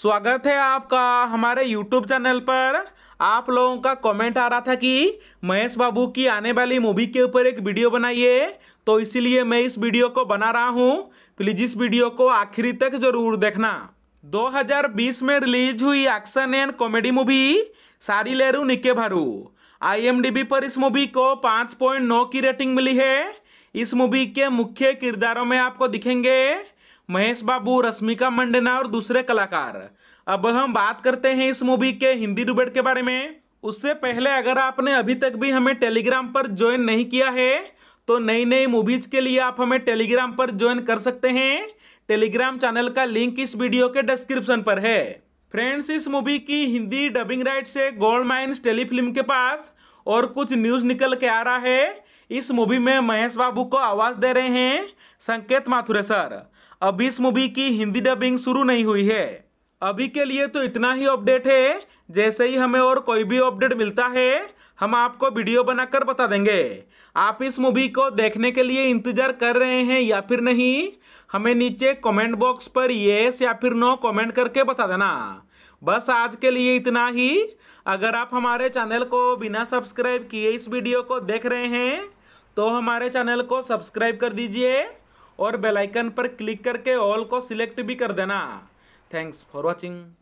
स्वागत है आपका हमारे यूट्यूब चैनल पर आप लोगों का कमेंट आ रहा था कि महेश बाबू की आने वाली मूवी के ऊपर एक वीडियो बनाइए तो इसीलिए मैं इस वीडियो को बना रहा हूँ प्लीज़ इस वीडियो को आखिरी तक ज़रूर देखना 2020 में रिलीज हुई एक्शन एंड कॉमेडी मूवी सारी लेरू निके भरू आई पर इस मूवी को पाँच की रेटिंग मिली है इस मूवी के मुख्य किरदारों में आपको दिखेंगे महेश बाबू रश्मिका मंडना और दूसरे कलाकार अब हम बात करते हैं इस मूवी के हिंदी डुबेट के बारे में उससे पहले अगर आपने अभी तक भी हमें टेलीग्राम पर ज्वाइन नहीं किया है तो नई नई मूवीज के लिए आप हमें टेलीग्राम पर ज्वाइन कर सकते हैं टेलीग्राम चैनल का लिंक इस वीडियो के डिस्क्रिप्शन पर है फ्रेंड्स इस मूवी की हिंदी डबिंग राइट से गोल्ड माइन्स टेलीफिल्म के पास और कुछ न्यूज निकल के आ रहा है इस मूवी में महेश बाबू को आवाज दे रहे हैं संकेत माथुरे सर अब इस मूवी की हिंदी डबिंग शुरू नहीं हुई है अभी के लिए तो इतना ही अपडेट है जैसे ही हमें और कोई भी अपडेट मिलता है हम आपको वीडियो बनाकर बता देंगे आप इस मूवी को देखने के लिए इंतज़ार कर रहे हैं या फिर नहीं हमें नीचे कमेंट बॉक्स पर येस या फिर नो कमेंट करके बता देना बस आज के लिए इतना ही अगर आप हमारे चैनल को बिना सब्सक्राइब किए इस वीडियो को देख रहे हैं तो हमारे चैनल को सब्सक्राइब कर दीजिए और बेलाइकन पर क्लिक करके ऑल को सिलेक्ट भी कर देना थैंक्स फॉर वॉचिंग